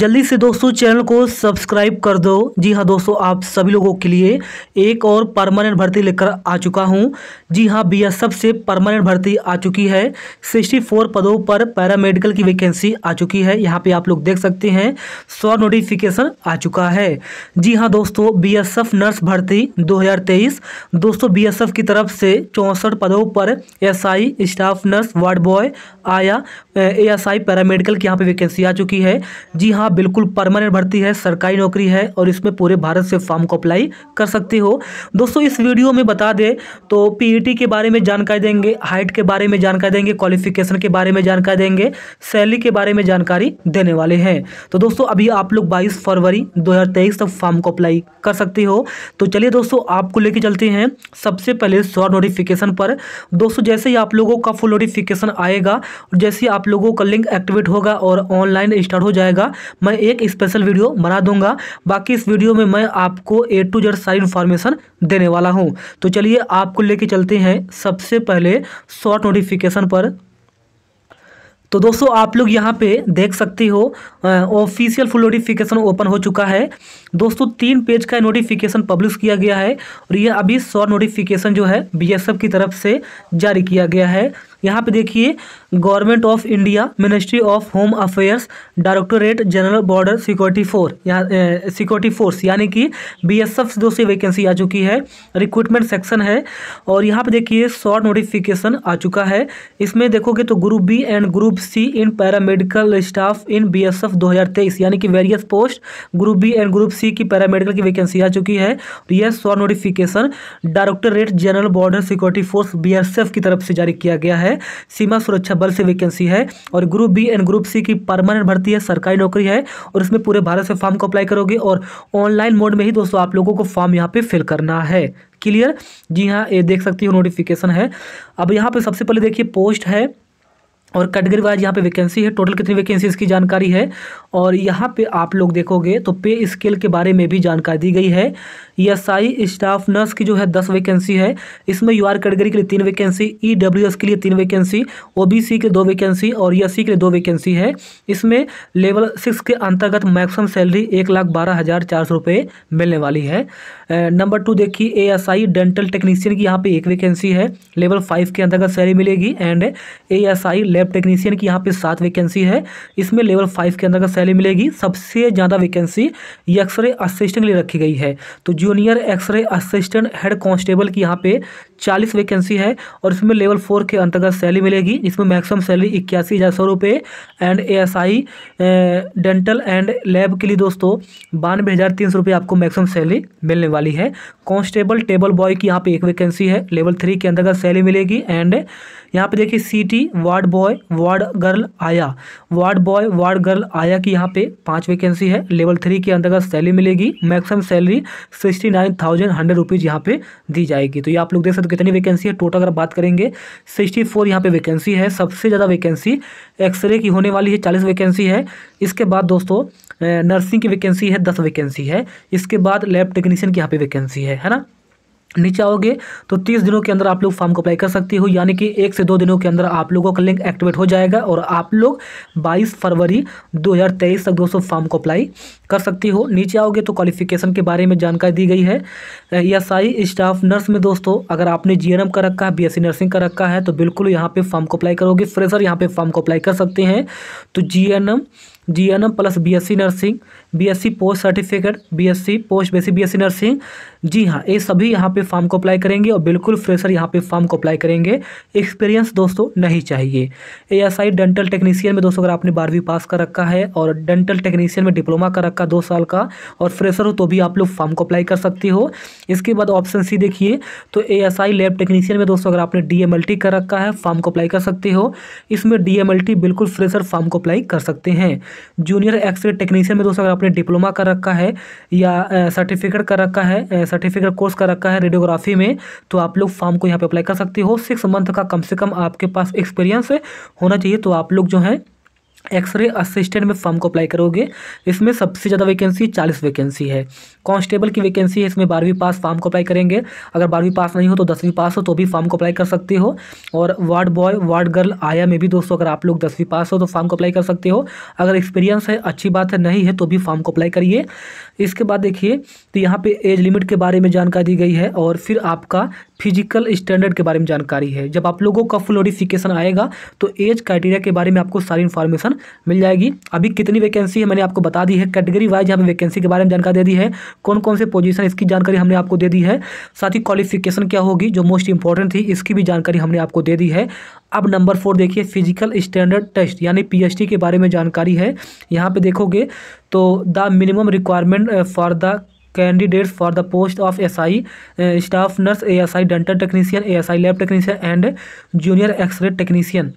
जल्दी से दोस्तों चैनल को सब्सक्राइब कर दो जी हाँ दोस्तों आप सभी लोगों के लिए एक और परमानेंट भर्ती लेकर आ चुका हूँ जी हाँ बी एस एफ से परमानेंट भर्ती आ चुकी है सिक्सटी फोर पदों पर पैरामेडिकल की वैकेंसी आ चुकी है यहाँ पे आप लोग देख सकते हैं सौ नोटिफिकेशन आ चुका है जी हाँ दोस्तों बी एस एफ नर्स भर्ती दो हज़ार तेईस दोस्तों बी एस एफ की तरफ से चौंसठ पदों पर S I staff nurse ward boy आया ए एस आई पैरामेडिकल की यहाँ पर वैकेंसी आ चुकी है जी हाँ हाँ बिल्कुल परमानेंट भर्ती है सरकारी नौकरी है और इसमें पूरे भारत से फॉर्म को अप्लाई कर सकते हो दोस्तों इस वीडियो में बता दें तो पीईटी e के बारे में जानकारी देंगे हाइट के बारे में जानकारी देंगे क्वालिफिकेशन के बारे में जानकारी देंगे सैलरी के बारे में जानकारी देने वाले हैं तो दोस्तों अभी आप लोग बाईस फरवरी दो तक फॉर्म को अप्लाई कर सकते हो तो चलिए दोस्तों आपको लेके चलते हैं सबसे पहले शॉर्ट नोटिफिकेशन पर दोस्तों जैसे ही आप लोगों का फुल नोटिफिकेशन आएगा जैसे ही आप लोगों का लिंक एक्टिवेट होगा और ऑनलाइन स्टार्ट हो जाएगा मैं एक स्पेशल वीडियो बना दूंगा बाकी इस वीडियो में मैं आपको ए टू जेड सारी इन्फॉर्मेशन देने वाला हूँ तो चलिए आपको लेके चलते हैं सबसे पहले शॉर्ट नोटिफिकेशन पर तो दोस्तों आप लोग यहाँ पे देख सकते हो ऑफिशियल फुल नोटिफिकेशन ओपन हो चुका है दोस्तों तीन पेज का नोटिफिकेशन पब्लिश किया गया है और ये अभी शॉर्ट नोटिफिकेशन जो है बीएसएफ की तरफ से जारी किया गया है यहाँ पे देखिए government of India ministry of home affairs directorate general border security force यहाँ सिक्योरिटी फोर्स यानी कि बी एस एफ दो से वैकेंसी आ चुकी है रिक्रूटमेंट सेक्शन है और यहाँ पे देखिए शॉर्ट नोटिफिकेशन आ चुका है इसमें देखोगे तो group B and group C in paramedical staff in B S F दो हज़ार तेईस यानी कि various post group B and group C की पैरामेडिकल की वैकेंसी आ चुकी है यह short notification directorate general border security force B S F की तरफ से जारी किया गया है है सीमा सुरक्षा बल से वैकेंसी है और group B and group C की परमानेंट भर्ती है सरकारी नौकरी है और इसमें पूरे भारत से फॉर्म को अप्लाई करोगे और ऑनलाइन मोड में ही दोस्तों आप लोगों को फॉर्म यहाँ पे फिल करना है क्लियर जी हाँ ये देख सकती हो नोटिफिकेशन है अब यहाँ पे सबसे पहले देखिए पोस्ट है और कैटेगरी वाइज यहाँ पे वैकेंसी है टोटल कितनी वैकेंसीज की जानकारी है और यहाँ पे आप लोग देखोगे तो पे स्केल के बारे में भी जानकारी दी गई है एस आई स्टाफ नर्स की जो है दस वैकेंसी है इसमें यू आर कैटेगरी के लिए तीन वैकेंसी ई डब्ल्यू एस के लिए तीन वैकेंसी ओ बी सी के दो वैकेंसी और एस सी के लिए दो वैकेंसी e है इसमें लेवल सिक्स के अंतर्गत मैक्सिमम सैलरी एक लाख बारह हज़ार चार सौ रुपये मिलने वाली है नंबर टू देखिए A S I dental technician की यहाँ पे एक वैकेंसी है लेवल फाइव के अंतर्गत सैलरी मिलेगी and A S I lab technician की यहाँ पे सात वैकेंसी है इसमें लेवल फाइव के अंदर का सैलरी मिलेगी सबसे ज़्यादा वैकेंसी एक्सरे असिस्टेंट के लिए रखी गई है तो junior x ray assistant head constable की यहाँ पे चालीस वैकेंसी है और इसमें लेवल फोर के अंतर्गत सैलरी मिलेगी इसमें मैक्सिमम सैलरी इक्यासी हज़ार and A dental and lab के लिए दोस्तों बानवे हज़ार आपको मैक्सिमम सैलरी मिलने वाली है कॉन्स्टेबल टेबल बॉय की यहाँ पे एक वैकेंसी है लेवल थ्री के अंतर्गत सैलरी मिलेगी एंड यहाँ पे देखिए city ward boy boy ward girl आया वार्ड बॉय वार्ड गर्ल आया की यहाँ पे पांच वैकेंसी है लेवल थ्री के अंतर्गत सैलरी मिलेगी maximum salary sixty nine thousand hundred rupees यहाँ पे दी जाएगी तो ये आप लोग देख सकते हो कितनी वैकेंसी है टोटल अगर बात करेंगे सिक्सटी फोर यहाँ पे वैकेंसी है सबसे ज़्यादा वैकेंसी एक्सरे की होने वाली है चालीस वैकेंसी है इसके बाद दोस्तों नर्सिंग की वैकेंसी है दस वैकेंसी है इसके बाद लैब टेक्नीशियन की यहाँ पे वैकेंसी है है ना नीचे आओगे तो 30 दिनों के अंदर आप लोग फॉर्म को अप्लाई कर सकते हो यानी कि एक से दो दिनों के अंदर आप लोगों का लिंक एक्टिवेट हो जाएगा और आप लोग 22 फरवरी 2023 तक दोस्तों फॉर्म को अप्लाई कर सकते हो नीचे आओगे तो क्वालिफिकेशन के बारे में जानकारी दी गई है एस स्टाफ नर्स में दोस्तों अगर आपने जी एन कर रखा है बी नर्सिंग कर रखा है तो बिल्कुल यहाँ पर फॉर्म को अप्लाई करोगे फ्रेशर यहाँ पर फॉर्म को अप्लाई कर सकते हैं तो जी G N M plus B S C nursing B S C post certificate B S C post basic B S C nursing जी हाँ ये सभी यहाँ पे फॉर्म को अप्लाई करेंगे और बिल्कुल फ्रेशर यहाँ पे फॉर्म को अप्लाई करेंगे एक्सपीरियंस दोस्तों नहीं चाहिए A S I dental technician में दोस्तों अगर आपने बारहवीं पास कर रखा है और डेंटल टेक्नीशियन में डिप्लोमा कर रखा दो साल का और फ्रेशर हो तो भी आप लोग फॉर्म को अप्लाई कर सकते हो इसके बाद ऑप्शन सी देखिए तो A S I lab technician में दोस्तों अगर आपने डी एम एल टी कर रखा है फॉर्म को अप्लाई कर सकते हो इसमें डी एम एल टी बिल्कुल फ्रेशर फॉर्म को अप्लाई कर सकते हैं जूनियर एक्सरे टेक्नीशियन में दोस्तों अगर आपने डिप्लोमा कर रखा है या सर्टिफिकेट कर रखा है सर्टिफिकेट कोर्स कर रखा है रेडियोग्राफी में तो आप लोग फॉर्म को यहाँ पर अप्लाई कर सकते हो सिक्स मंथ का कम से कम आपके पास एक्सपीरियंस होना चाहिए तो आप लोग जो है एक्सरे असिस्टेंट में फॉर्म को अप्लाई करोगे इसमें सबसे ज़्यादा वैकेंसी चालीस वैकेंसी है कांस्टेबल की वैकेंसी है इसमें बारहवीं पास फॉर्म को अप्लाई करेंगे अगर बारहवीं पास नहीं हो तो दसवीं पास हो तो भी फॉर्म को अप्लाई कर सकते हो और वार्ड बॉय वार्ड गर्ल आया में भी दोस्तों अगर आप लोग दसवीं पास हो तो फॉर्म को अप्लाई कर सकते हो अगर एक्सपीरियंस है अच्छी बात है नहीं है तो भी फॉर्म को अप्लाई करिए इसके बाद देखिए तो यहाँ पर एज लिमिट के बारे में जानकारी दी गई है और फिर आपका फिजिकल स्टैंडर्ड के बारे में जानकारी है जब आप लोगों का फुल नोटिफिकेशन आएगा तो एज क्राइटेरिया के बारे में आपको सारी इन्फॉर्मेशन समान मिल जाएगी अभी कितनी वैकेंसी है मैंने आपको बता दी है कैटेगरी वाइज पे वैकेंसी के बारे में जानकारी दे दी है कौन कौन से पोजीशन इसकी जानकारी हमने आपको दे दी है साथ ही क्वालिफिकेशन क्या होगी जो मोस्ट इंपॉर्टेंट थी इसकी भी जानकारी हमने आपको दे दी है अब नंबर फोर देखिए फिजिकल स्टैंडर्ड टेस्ट यानी पी के बारे में जानकारी है यहाँ पे देखोगे तो the minimum requirement for the candidates for the post of S I staff nurse A S I dental technician A S I lab technician and junior x ray technician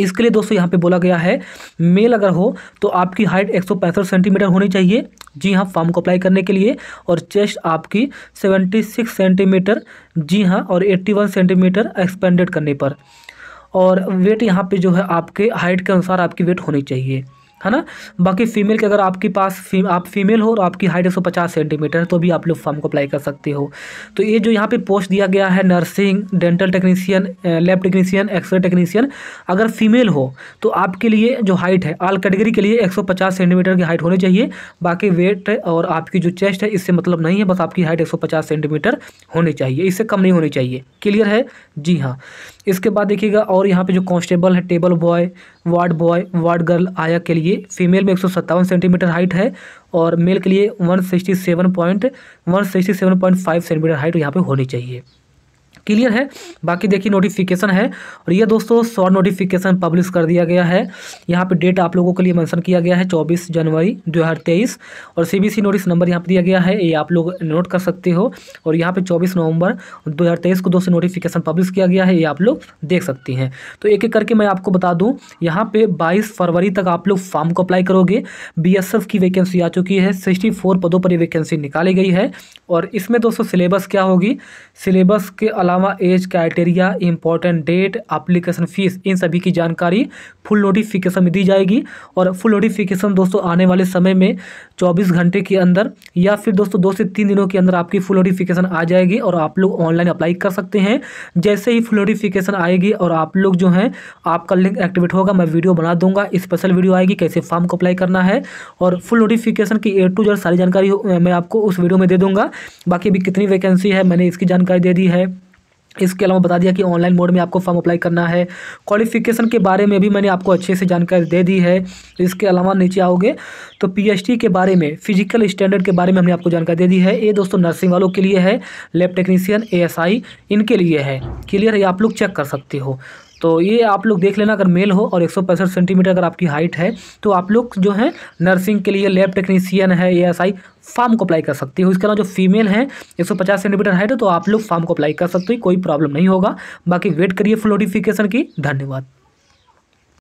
इसके लिए दोस्तों यहाँ पे बोला गया है मेल अगर हो तो आपकी हाइट एक सेंटीमीटर होनी चाहिए जी हाँ फॉर्म को अप्लाई करने के लिए और चेस्ट आपकी 76 सेंटीमीटर जी हाँ और 81 सेंटीमीटर एक्सपेंडेड करने पर और वेट यहाँ पे जो है आपके हाइट के अनुसार आपकी वेट होनी चाहिए है ना बाकी फीमेल के अगर आपके पास फी, आप फीमेल हो और आपकी हाइट एक सौ पचास सेंटीमीटर है तो भी आप लोग फॉर्म को अप्लाई कर सकते हो तो ये जो यहाँ पे पोस्ट दिया गया है nursing dental technician lab technician x ray technician अगर फीमेल हो तो आपके लिए जो हाइट है आल कैटेगरी के लिए एक सौ पचास सेंटीमीटर की हाइट होनी चाहिए बाकी वेट और आपकी जो चेस्ट है इससे मतलब नहीं है बस आपकी हाइट एक सौ पचास सेंटीमीटर होनी चाहिए इससे कम नहीं होनी चाहिए क्लियर है जी हाँ इसके बाद देखिएगा और यहाँ पर जो कॉन्स्टेबल है table boy ward boy ward girl आया के लिए ये फीमेल में एक सेंटीमीटर हाइट है और मेल के लिए one sixty seven point one sixty seven point five centimetre height यहाँ पे होनी चाहिए क्लियर है बाकी देखिए नोटिफिकेशन है और ये दोस्तों शॉर्ट नोटिफिकेशन पब्लिश कर दिया गया है यहाँ पे डेट आप लोगों के लिए मेंशन किया गया है 24 जनवरी 2023 और सीबीसी नोटिस नंबर यहाँ पे दिया गया है ये आप लोग नोट कर सकते हो और यहाँ पे 24 नवंबर 2023 को दोस्तों नोटिफिकेशन पब्लिश किया गया है ये आप लोग देख सकते हैं तो एक एक करके मैं आपको बता दूँ यहाँ पर बाईस फरवरी तक आप लोग फॉर्म को अप्लाई करोगे बी की वैकेंसी आ चुकी है सिक्सटी पदों पर ये वैकेंसी निकाली गई है और इसमें दोस्तों सिलेबस क्या होगी सिलेबस के अलावा इकामा age criteria important date application fees इन सभी की जानकारी फुल नोटिफिकेशन में दी जाएगी और फुल नोटिफिकेशन दोस्तों आने वाले समय में 24 घंटे के अंदर या फिर दोस्तों दो से तीन दिनों के अंदर आपकी फुल नोटिफिकेशन आ जाएगी और आप लोग ऑनलाइन अप्लाई कर सकते हैं जैसे ही फुल नोटिफिकेशन आएगी और आप लोग जो हैं आपका लिंक एक्टिवेट होगा मैं वीडियो बना दूंगा स्पेशल वीडियो आएगी कैसे फॉर्म को अप्लाई करना है और फुल नोटिफिकेशन की ए टू जेड सारी जानकारी मैं आपको उस वीडियो में दे दूंगा बाकी भी कितनी वैकेंसी है मैंने इसकी जानकारी दे दी है इसके अलावा बता दिया कि ऑनलाइन मोड में आपको फॉर्म अप्लाई करना है क्वालिफिकेशन के बारे में भी मैंने आपको अच्छे से जानकारी दे दी है इसके अलावा नीचे आओगे तो पीएचडी के बारे में फिजिकल स्टैंडर्ड के बारे में हमने आपको जानकारी दे दी है ये दोस्तों नर्सिंग वालों के लिए है लैब टेक्नीसियन ए इनके लिए है क्लियर है आप लोग चेक कर सकते हो तो ये आप लोग देख लेना अगर मेल हो और एक सेंटीमीटर अगर आपकी हाइट है तो आप लोग जो है नर्सिंग के लिए लैब टेक्नीशियन है ए एस आई फार्म को अप्लाई कर सकती हो इसके अलावा जो फीमेल है 150 सेंटीमीटर हाइट है तो आप लोग फार्म को अप्लाई कर सकते हो कोई प्रॉब्लम नहीं होगा बाकी वेट करिए फ्लोटिफिकेशन की धन्यवाद